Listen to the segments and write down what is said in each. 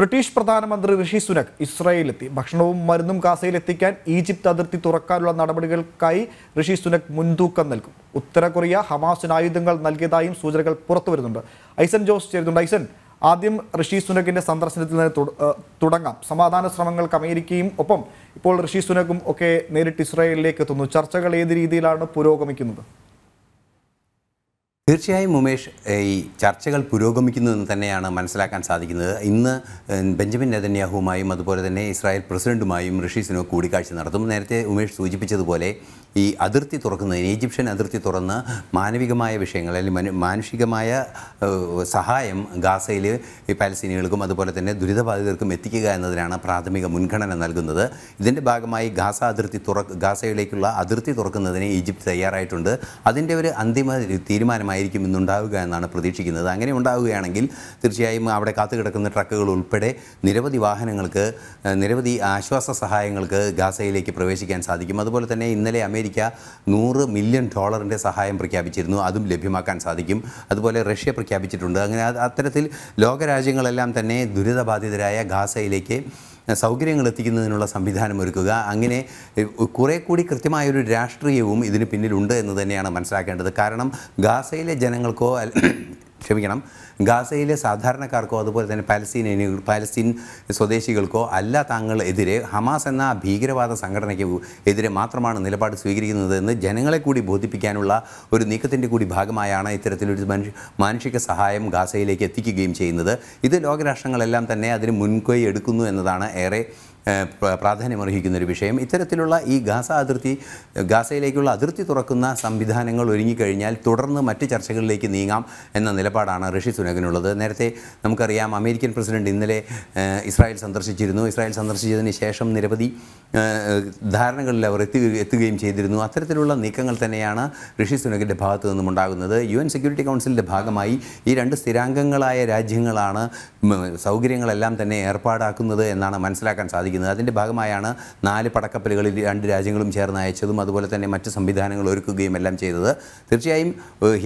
British പ്രധാനമന്ത്രി ഋഷി സുനക് ഇസ്രായേലിലെത്തി ഭക്ഷണവും മരുന്നും ഗാസയിലെത്തിക്കാൻ ഈജിപ്ത് അതിർത്തി തുറക്കാനുള്ള നടപടികൾക്കായി ഋഷി സുനക് മുൻതൂക്കം നൽകും ഉത്തര കൊറിയ ഹമാസിന് ആയുധങ്ങൾ നൽകിയതായും സൂചനകൾ പുറത്തു വരുന്നുണ്ട് ഐസൻ ജോസ് ചേരുന്നുണ്ട് ഐസൻ ആദ്യം ഋഷി സുനകിന്റെ സന്ദർശനത്തിൽ നിന്ന് തുടങ്ങാം സമാധാന ശ്രമങ്ങൾക്ക് അമേരിക്കയും ഒപ്പം ഇപ്പോൾ ഋഷി സുനകും ഒക്കെ നേരിട്ട് ഇസ്രായേലിലേക്ക് എത്തുന്നു ചർച്ചകൾ ഏത് രീതിയിലാണ് പുരോഗമിക്കുന്നത് തീർച്ചയായും ഉമേഷ് ഈ ചർച്ചകൾ പുരോഗമിക്കുന്നുവെന്ന് തന്നെയാണ് മനസ്സിലാക്കാൻ സാധിക്കുന്നത് ഇന്ന് ബെഞ്ചമിൻ നെതന്യാഹുവുമായും അതുപോലെ തന്നെ ഇസ്രായേൽ പ്രസിഡന്റുമായും ഋഷി സിനോ കൂടിക്കാഴ്ച നടത്തും നേരത്തെ ഉമേഷ് സൂചിപ്പിച്ചതുപോലെ ഈ അതിർത്തി തുറക്കുന്നതിന് ഈജിപ്ഷ്യൻ അതിർത്തി തുറന്ന് മാനവികമായ വിഷയങ്ങൾ അല്ലെങ്കിൽ മാനുഷികമായ സഹായം ഗാസയിൽ ഈ പാലസ്തീനികൾക്കും അതുപോലെ തന്നെ ദുരിതബാധിതർക്കും എത്തിക്കുക എന്നതിനാണ് പ്രാഥമിക മുൻഗണന നൽകുന്നത് ഇതിൻ്റെ ഭാഗമായി ഗാസ അതിർത്തി തുറ ഗാസയിലേക്കുള്ള അതിർത്തി തുറക്കുന്നതിന് ഈജിപ്ത് തയ്യാറായിട്ടുണ്ട് അതിൻ്റെ ഒരു അന്തിമ തീരുമാനമായിരിക്കും ഇന്നുണ്ടാവുക എന്നാണ് പ്രതീക്ഷിക്കുന്നത് അങ്ങനെ ഉണ്ടാവുകയാണെങ്കിൽ തീർച്ചയായും അവിടെ കാത്തുകിടക്കുന്ന ട്രക്കുകൾ ഉൾപ്പെടെ നിരവധി വാഹനങ്ങൾക്ക് നിരവധി ആശ്വാസ സഹായങ്ങൾക്ക് ഗാസയിലേക്ക് പ്രവേശിക്കാൻ സാധിക്കും അതുപോലെ തന്നെ ഇന്നലെ അമേരിക്ക അമേരിക്ക നൂറ് മില്യൺ ഡോളറിൻ്റെ സഹായം പ്രഖ്യാപിച്ചിരുന്നു അതും ലഭ്യമാക്കാൻ സാധിക്കും അതുപോലെ റഷ്യ പ്രഖ്യാപിച്ചിട്ടുണ്ട് അങ്ങനെ അത്തരത്തിൽ ലോകരാജ്യങ്ങളെല്ലാം തന്നെ ദുരിതബാധിതരായ ഗാസയിലേക്ക് സൗകര്യങ്ങൾ എത്തിക്കുന്നതിനുള്ള സംവിധാനം ഒരുക്കുക അങ്ങനെ കുറേ കൂടി കൃത്യമായൊരു രാഷ്ട്രീയവും ഇതിന് പിന്നിലുണ്ട് എന്ന് തന്നെയാണ് മനസ്സിലാക്കേണ്ടത് കാരണം ഗാസയിലെ ജനങ്ങൾക്കോ ക്ഷമിക്കണം ഗാസയിലെ സാധാരണക്കാർക്കോ അതുപോലെ തന്നെ പാലസ്തീനി പാലസ്തീൻ സ്വദേശികൾക്കോ അല്ല താങ്കൾ എതിരെ ഹമാസ് എന്ന ഭീകരവാദ സംഘടനയ്ക്ക് എതിരെ മാത്രമാണ് നിലപാട് സ്വീകരിക്കുന്നത് എന്ന് ജനങ്ങളെ കൂടി ബോധിപ്പിക്കാനുള്ള ഒരു നീക്കത്തിൻ്റെ കൂടി ഭാഗമായാണ് ഇത്തരത്തിലൊരു മനുഷ്യ മാനുഷിക സഹായം ഗാസയിലേക്ക് എത്തിക്കുകയും ചെയ്യുന്നത് ഇത് ലോകരാഷ്ട്രങ്ങളെല്ലാം തന്നെ അതിന് മുൻകൈ എടുക്കുന്നു എന്നതാണ് ഏറെ പ്രാധാന്യമർഹിക്കുന്ന ഒരു വിഷയം ഇത്തരത്തിലുള്ള ഈ ഗാസ അതിർത്തി ഗാസയിലേക്കുള്ള അതിർത്തി തുറക്കുന്ന സംവിധാനങ്ങൾ ഒരുങ്ങിക്കഴിഞ്ഞാൽ തുടർന്ന് മറ്റ് ചർച്ചകളിലേക്ക് നീങ്ങാം എന്ന നിലപാടാണ് ഋഷി സുനകനുള്ളത് നേരത്തെ നമുക്കറിയാം അമേരിക്കൻ പ്രസിഡന്റ് ഇന്നലെ ഇസ്രായേൽ സന്ദർശിച്ചിരുന്നു ഇസ്രായേൽ സന്ദർശിച്ചതിന് ശേഷം നിരവധി ധാരണകളിൽ അവർ എത്തി എത്തുകയും ചെയ്തിരുന്നു അത്തരത്തിലുള്ള നീക്കങ്ങൾ തന്നെയാണ് ഋഷി സുനകിൻ്റെ ഭാഗത്തു നിന്നും ഉണ്ടാകുന്നത് യു എൻ സെക്യൂരിറ്റി കൗൺസിലിൻ്റെ ഭാഗമായി ഈ രണ്ട് സ്ഥിരാംഗങ്ങളായ രാജ്യങ്ങളാണ് സൗകര്യങ്ങളെല്ലാം തന്നെ ഏർപ്പാടാക്കുന്നത് എന്നാണ് മനസ്സിലാക്കാൻ സാധിക്കുന്നത് സാധിക്കുന്നത് അതിൻ്റെ ഭാഗമായാണ് നാല് പടക്കപ്പലുകളിൽ രണ്ട് രാജ്യങ്ങളും ചേർന്ന് അയച്ചതും അതുപോലെ തന്നെ മറ്റ് സംവിധാനങ്ങൾ ഒരുക്കുകയും എല്ലാം ചെയ്തത് തീർച്ചയായും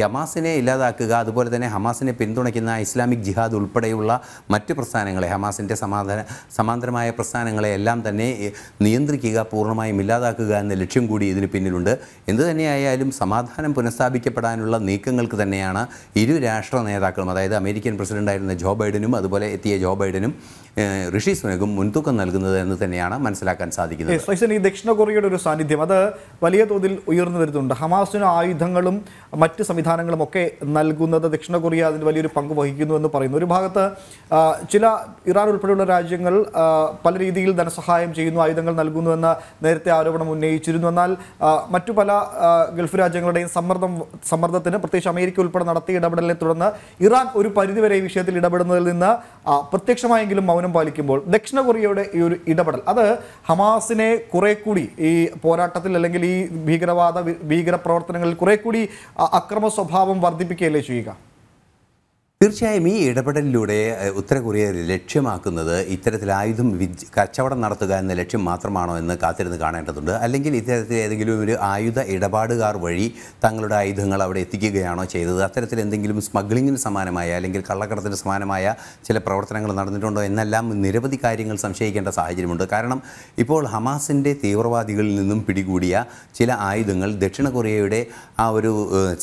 ഹമാസിനെ ഇല്ലാതാക്കുക അതുപോലെ തന്നെ ഹമാസിനെ പിന്തുണയ്ക്കുന്ന ഇസ്ലാമിക് ജിഹാദ് ഉൾപ്പെടെയുള്ള മറ്റ് പ്രസ്ഥാനങ്ങളെ ഹമാസിൻ്റെ സമാധാന സമാന്തരമായ പ്രസ്ഥാനങ്ങളെ എല്ലാം തന്നെ നിയന്ത്രിക്കുക പൂർണ്ണമായും ഇല്ലാതാക്കുക എന്ന ലക്ഷ്യം കൂടി ഇതിന് പിന്നിലുണ്ട് എന്തു തന്നെയായാലും സമാധാനം പുനഃസ്ഥാപിക്കപ്പെടാനുള്ള നീക്കങ്ങൾക്ക് തന്നെയാണ് ഇരു രാഷ്ട്ര നേതാക്കളും അതായത് അമേരിക്കൻ പ്രസിഡൻ്റായിരുന്ന ജോ ബൈഡനും അതുപോലെ എത്തിയ ജോ ബൈഡനും ഋഷി സുനകും മുൻതൂക്കം നൽകുന്നത് എന്ന് തന്നെയാണ് മനസ്സിലാക്കാൻ സാധിക്കുന്നത് ഈ ദക്ഷിണ കൊറിയയുടെ ഒരു സാന്നിധ്യം അത് വലിയ തോതിൽ ഉയർന്നു വരുന്നുണ്ട് ഹമാസിന് ആയുധങ്ങളും മറ്റ് സംവിധാനങ്ങളും ഒക്കെ നൽകുന്നത് ദക്ഷിണ കൊറിയ അതിന് വലിയൊരു പങ്ക് വഹിക്കുന്നു എന്ന് പറയുന്നു ഒരു ഭാഗത്ത് ചില ഇറാൻ ഉൾപ്പെടെയുള്ള രാജ്യങ്ങൾ പല രീതിയിൽ ധനസഹായം ചെയ്യുന്നു ആയുധങ്ങൾ എന്ന നേരത്തെ ആരോപണം ഉന്നയിച്ചിരുന്നു എന്നാൽ മറ്റു പല ഗൾഫ് രാജ്യങ്ങളുടെയും സമ്മർദ്ദം സമ്മർദ്ദത്തിന് പ്രത്യേകിച്ച് അമേരിക്ക ഉൾപ്പെടെ നടത്തിയ ഇടപെടലിനെ തുടർന്ന് ഇറാൻ ഒരു പരിധിവരെ ഈ വിഷയത്തിൽ ഇടപെടുന്നതിൽ നിന്ന് പ്രത്യക്ഷമായെങ്കിലും മൗനം മൗനം പാലിക്കുമ്പോൾ ദക്ഷിണ കൊറിയയുടെ ഈ ഒരു ഇടപെടൽ അത് ഹമാസിനെ കുറെ കൂടി ഈ പോരാട്ടത്തിൽ അല്ലെങ്കിൽ ഈ ഭീകരവാദ ഭീകര പ്രവർത്തനങ്ങളിൽ കുറെ കൂടി അക്രമ സ്വഭാവം വർദ്ധിപ്പിക്കുകയല്ലേ ചെയ്യുക തീർച്ചയായും ഈ ഇടപെടലിലൂടെ ഉത്തര കൊറിയ ലക്ഷ്യമാക്കുന്നത് ഇത്തരത്തിൽ ആയുധം കച്ചവടം നടത്തുക എന്ന ലക്ഷ്യം മാത്രമാണോ എന്ന് കാത്തിരുന്ന് കാണേണ്ടതുണ്ട് അല്ലെങ്കിൽ ഇത്തരത്തിൽ ഏതെങ്കിലും ഒരു ആയുധ ഇടപാടുകാർ വഴി തങ്ങളുടെ ആയുധങ്ങൾ അവിടെ എത്തിക്കുകയാണോ ചെയ്തത് അത്തരത്തിൽ എന്തെങ്കിലും സ്മഗ്ലിങ്ങിന് സമാനമായ അല്ലെങ്കിൽ കള്ളക്കടത്തിന് സമാനമായ ചില പ്രവർത്തനങ്ങൾ നടന്നിട്ടുണ്ടോ എന്നെല്ലാം നിരവധി കാര്യങ്ങൾ സംശയിക്കേണ്ട സാഹചര്യമുണ്ട് കാരണം ഇപ്പോൾ ഹമാസിൻ്റെ തീവ്രവാദികളിൽ നിന്നും പിടികൂടിയ ചില ആയുധങ്ങൾ ദക്ഷിണ കൊറിയയുടെ ആ ഒരു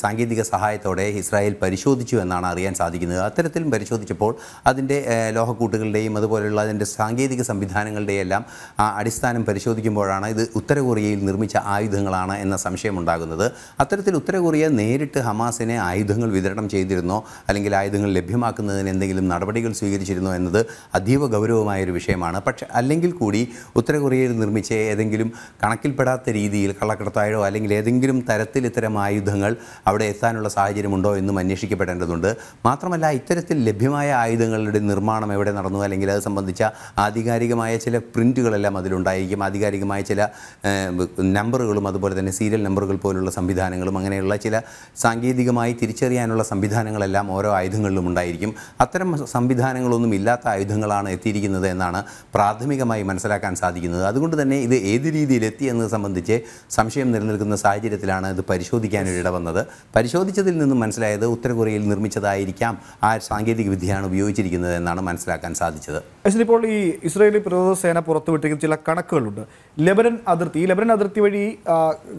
സാങ്കേതിക സഹായത്തോടെ ഇസ്രായേൽ പരിശോധിച്ചു എന്നാണ് അറിയാൻ സാധിക്കുന്നത് ചെയ്യുന്നത് അത്തരത്തിലും പരിശോധിച്ചപ്പോൾ അതിൻ്റെ ലോഹക്കൂട്ടുകളുടെയും അതുപോലെയുള്ള അതിൻ്റെ സാങ്കേതിക സംവിധാനങ്ങളുടെയും എല്ലാം അടിസ്ഥാനം പരിശോധിക്കുമ്പോഴാണ് ഇത് ഉത്തര കൊറിയയിൽ നിർമ്മിച്ച ആയുധങ്ങളാണ് എന്ന സംശയമുണ്ടാകുന്നത് അത്തരത്തിൽ ഉത്തര കൊറിയ നേരിട്ട് ഹമാസിനെ ആയുധങ്ങൾ വിതരണം ചെയ്തിരുന്നോ അല്ലെങ്കിൽ ആയുധങ്ങൾ ലഭ്യമാക്കുന്നതിന് എന്തെങ്കിലും നടപടികൾ സ്വീകരിച്ചിരുന്നോ എന്നത് അതീവ ഗൗരവമായൊരു വിഷയമാണ് പക്ഷെ അല്ലെങ്കിൽ കൂടി ഉത്തര കൊറിയയിൽ നിർമ്മിച്ച ഏതെങ്കിലും കണക്കിൽപ്പെടാത്ത രീതിയിൽ കള്ളക്കടത്തായോ അല്ലെങ്കിൽ ഏതെങ്കിലും തരത്തിൽ ഇത്തരം ആയുധങ്ങൾ അവിടെ എത്താനുള്ള സാഹചര്യമുണ്ടോ എന്നും അന്വേഷിക്കപ്പെടേണ്ടതുണ്ട് മാത്രമല്ല മാത്രമല്ല ഇത്തരത്തിൽ ലഭ്യമായ ആയുധങ്ങളുടെ നിർമ്മാണം എവിടെ നടന്നു അല്ലെങ്കിൽ അത് സംബന്ധിച്ച ആധികാരികമായ ചില പ്രിൻറ്റുകളെല്ലാം അതിലുണ്ടായിരിക്കും ആധികാരികമായ ചില നമ്പറുകളും അതുപോലെ തന്നെ സീരിയൽ നമ്പറുകൾ പോലുള്ള സംവിധാനങ്ങളും അങ്ങനെയുള്ള ചില സാങ്കേതികമായി തിരിച്ചറിയാനുള്ള സംവിധാനങ്ങളെല്ലാം ഓരോ ആയുധങ്ങളിലും ഉണ്ടായിരിക്കും അത്തരം സംവിധാനങ്ങളൊന്നും ഇല്ലാത്ത ആയുധങ്ങളാണ് എത്തിയിരിക്കുന്നത് എന്നാണ് പ്രാഥമികമായി മനസ്സിലാക്കാൻ സാധിക്കുന്നത് അതുകൊണ്ട് തന്നെ ഇത് ഏത് രീതിയിൽ എത്തി എന്നത് സംബന്ധിച്ച് സംശയം നിലനിൽക്കുന്ന സാഹചര്യത്തിലാണ് ഇത് പരിശോധിക്കാനൊരിട വന്നത് പരിശോധിച്ചതിൽ നിന്നും മനസ്സിലായത് ഉത്തരകൊറിയയിൽ നിർമ്മിച്ചതായിരിക്കാം ആ സാങ്കേതിക വിദ്യയാണ് ഉപയോഗിച്ചിരിക്കുന്നത് എന്നാണ് മനസ്സിലാക്കാൻ സാധിച്ചത് ആക്ച്വലി ഇപ്പോൾ ഈ ഇസ്രയേലി പ്രതിരോധ സേന പുറത്തുവിട്ടിരിക്കുന്ന ചില കണക്കുകളുണ്ട് ലെബനൻ അതിർത്തി ലെബനൻ അതിർത്തി വഴി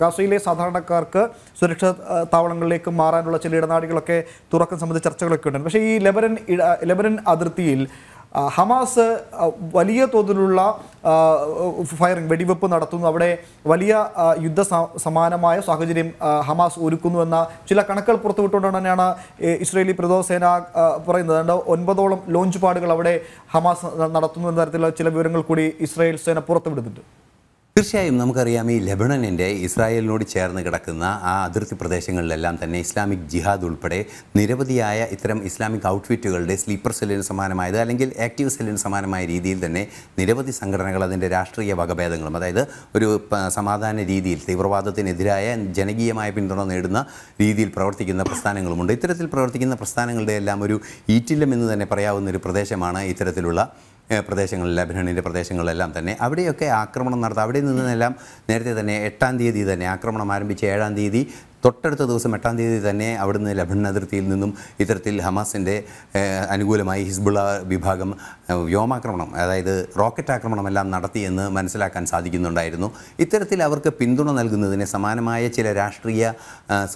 ഗാസയിലെ സാധാരണക്കാർക്ക് സുരക്ഷാ താവളങ്ങളിലേക്ക് മാറാനുള്ള ചില ഇടനാടികളൊക്കെ തുറക്കം സംബന്ധിച്ച ചർച്ചകളൊക്കെ ഉണ്ട് പക്ഷേ ഈ ലെബനൻ ലെബനൻ അതിർത്തിയിൽ ഹമാസ് വലിയ തോതിലുള്ള ഫയറിംഗ് വെടിവെപ്പ് നടത്തുന്നു അവിടെ വലിയ യുദ്ധ സമാനമായ സാഹചര്യം ഹമാസ് ഒരുക്കുന്നുവെന്ന ചില കണക്കുകൾ പുറത്തുവിട്ടുകൊണ്ട് തന്നെയാണ് ഇസ്രയേലി പ്രതിരോധസേന പറയുന്നത് അതുകൊണ്ട് ഒൻപതോളം ലോഞ്ച് പാടുകൾ അവിടെ ഹമാസ് നടത്തുന്നു എന്ന തരത്തിലുള്ള ചില വിവരങ്ങൾ കൂടി ഇസ്രായേൽ സേന പുറത്തുവിടുന്നുണ്ട് തീർച്ചയായും നമുക്കറിയാം ഈ ലബണനിൻ്റെ ഇസ്രായേലിനോട് ചേർന്ന് കിടക്കുന്ന ആ അതിർത്തി പ്രദേശങ്ങളിലെല്ലാം തന്നെ ഇസ്ലാമിക് ജിഹാദ് ഉൾപ്പെടെ നിരവധിയായ ഇത്തരം ഇസ്ലാമിക് ഔട്ട്ഫിറ്റുകളുടെ സ്ലീപ്പർ സെല്ലിന് സമാനമായത് അല്ലെങ്കിൽ ആക്റ്റീവ് സെല്ലിന് സമാനമായ രീതിയിൽ തന്നെ നിരവധി സംഘടനകൾ അതിൻ്റെ രാഷ്ട്രീയ വകഭേദങ്ങളും അതായത് ഒരു സമാധാന രീതിയിൽ തീവ്രവാദത്തിനെതിരായ ജനകീയമായ പിന്തുണ നേടുന്ന രീതിയിൽ പ്രവർത്തിക്കുന്ന പ്രസ്ഥാനങ്ങളുമുണ്ട് ഇത്തരത്തിൽ പ്രവർത്തിക്കുന്ന പ്രസ്ഥാനങ്ങളുടെ എല്ലാം ഒരു ഈറ്റില്ലം എന്ന് തന്നെ പറയാവുന്ന ഒരു പ്രദേശമാണ് ഇത്തരത്തിലുള്ള പ്രദേശങ്ങളിൽ ലബനണിൻ്റെ പ്രദേശങ്ങളിലെല്ലാം തന്നെ അവിടെയൊക്കെ ആക്രമണം നടത്താം അവിടെ നിന്നെല്ലാം നേരത്തെ തന്നെ എട്ടാം തീയതി തന്നെ ആക്രമണം ആരംഭിച്ച് ഏഴാം തീയതി തൊട്ടടുത്ത ദിവസം എട്ടാം തീയതി തന്നെ അവിടുന്ന് ലബനൻ അതിർത്തിയിൽ നിന്നും ഇത്തരത്തിൽ ഹമാസിൻ്റെ അനുകൂലമായി ഹിസ്ബുള്ള വിഭാഗം വ്യോമാക്രമണം അതായത് റോക്കറ്റ് ആക്രമണമെല്ലാം നടത്തിയെന്ന് മനസ്സിലാക്കാൻ സാധിക്കുന്നുണ്ടായിരുന്നു ഇത്തരത്തിൽ അവർക്ക് പിന്തുണ നൽകുന്നതിന് സമാനമായ ചില രാഷ്ട്രീയ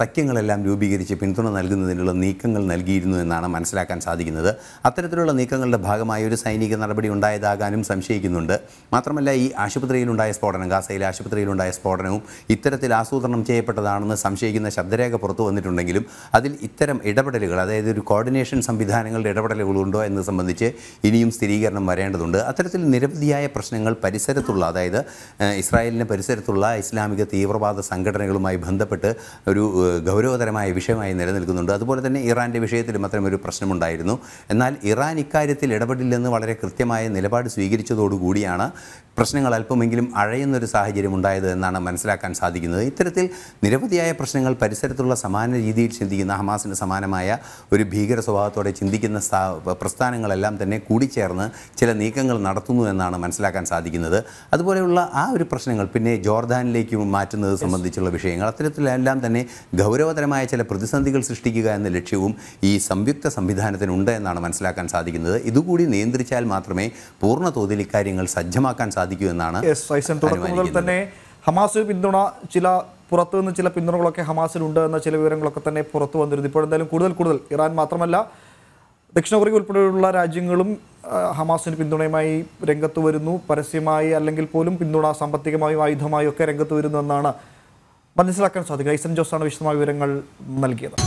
സഖ്യങ്ങളെല്ലാം രൂപീകരിച്ച് പിന്തുണ നൽകുന്നതിനുള്ള നീക്കങ്ങൾ നൽകിയിരുന്നു എന്നാണ് മനസ്സിലാക്കാൻ സാധിക്കുന്നത് അത്തരത്തിലുള്ള നീക്കങ്ങളുടെ ഭാഗമായി ഒരു സൈനിക നടപടി ഉണ്ടായതാകാനും സംശയിക്കുന്നുണ്ട് മാത്രമല്ല ഈ ആശുപത്രിയിലുണ്ടായ സ്ഫോടനം ഗാസയിലെ ആശുപത്രിയിലുണ്ടായ സ്ഫോടനവും ഇത്തരത്തിൽ ആസൂത്രണം ചെയ്യപ്പെട്ടതാണെന്ന് സംശയിക്കുന്നു ഉപയോഗിക്കുന്ന ശബ്ദരേഖ പുറത്തു വന്നിട്ടുണ്ടെങ്കിലും അതിൽ ഇത്തരം ഇടപെടലുകൾ അതായത് ഒരു കോർഡിനേഷൻ സംവിധാനങ്ങളുടെ ഇടപെടലുകളുണ്ടോ എന്ന് സംബന്ധിച്ച് ഇനിയും സ്ഥിരീകരണം വരേണ്ടതുണ്ട് അത്തരത്തിൽ നിരവധിയായ പ്രശ്നങ്ങൾ പരിസരത്തുള്ള അതായത് ഇസ്രായേലിൻ്റെ പരിസരത്തുള്ള ഇസ്ലാമിക തീവ്രവാദ സംഘടനകളുമായി ബന്ധപ്പെട്ട് ഒരു ഗൗരവതരമായ വിഷയമായി നിലനിൽക്കുന്നുണ്ട് അതുപോലെ തന്നെ ഇറാൻ്റെ വിഷയത്തിലും അത്തരമൊരു പ്രശ്നമുണ്ടായിരുന്നു എന്നാൽ ഇറാൻ ഇക്കാര്യത്തിൽ ഇടപെടില്ലെന്ന് വളരെ കൃത്യമായ നിലപാട് സ്വീകരിച്ചതോടുകൂടിയാണ് പ്രശ്നങ്ങൾ അല്പമെങ്കിലും അഴയുന്നൊരു സാഹചര്യം ഉണ്ടായത് എന്നാണ് മനസ്സിലാക്കാൻ സാധിക്കുന്നത് ഇത്തരത്തിൽ നിരവധിയായ പ്രശ്നങ്ങൾ ജനങ്ങൾ പരിസരത്തുള്ള സമാന രീതിയിൽ ചിന്തിക്കുന്ന ഹമാസിന് സമാനമായ ഒരു ഭീകര സ്വഭാവത്തോടെ ചിന്തിക്കുന്ന പ്രസ്ഥാനങ്ങളെല്ലാം തന്നെ കൂടിച്ചേർന്ന് ചില നീക്കങ്ങൾ നടത്തുന്നു എന്നാണ് മനസ്സിലാക്കാൻ സാധിക്കുന്നത് അതുപോലെയുള്ള ആ ഒരു പ്രശ്നങ്ങൾ പിന്നെ ജോർദാനിലേക്ക് മാറ്റുന്നത് സംബന്ധിച്ചുള്ള വിഷയങ്ങൾ അത്തരത്തിലെല്ലാം തന്നെ ഗൗരവതരമായ ചില പ്രതിസന്ധികൾ സൃഷ്ടിക്കുക എന്ന ലക്ഷ്യവും ഈ സംയുക്ത സംവിധാനത്തിനുണ്ട് എന്നാണ് മനസ്സിലാക്കാൻ സാധിക്കുന്നത് ഇതുകൂടി നിയന്ത്രിച്ചാൽ മാത്രമേ പൂർണ്ണ തോതിൽ ഇക്കാര്യങ്ങൾ സജ്ജമാക്കാൻ സാധിക്കൂ എന്നാണ് തന്നെ ഹമാസ് പിന്തുണ ചില പുറത്തു നിന്ന് ചില പിന്തുണകളൊക്കെ ഹമാസിനുണ്ട് എന്ന ചില വിവരങ്ങളൊക്കെ തന്നെ പുറത്തു വന്നിരുന്നു ഇപ്പോൾ എന്തായാലും കൂടുതൽ കൂടുതൽ ഇറാൻ മാത്രമല്ല ദക്ഷിണ കൊറിയ ഉൾപ്പെടെയുള്ള രാജ്യങ്ങളും ഹമാസിന് പിന്തുണയുമായി രംഗത്ത് വരുന്നു പരസ്യമായി അല്ലെങ്കിൽ പോലും പിന്തുണ സാമ്പത്തികമായും ആയുധമായും ഒക്കെ രംഗത്ത് വരുന്നു എന്നാണ് മനസ്സിലാക്കാൻ സാധിക്കുക ഐസൻ ജോസാണ് വിശദമായ വിവരങ്ങൾ നൽകിയത്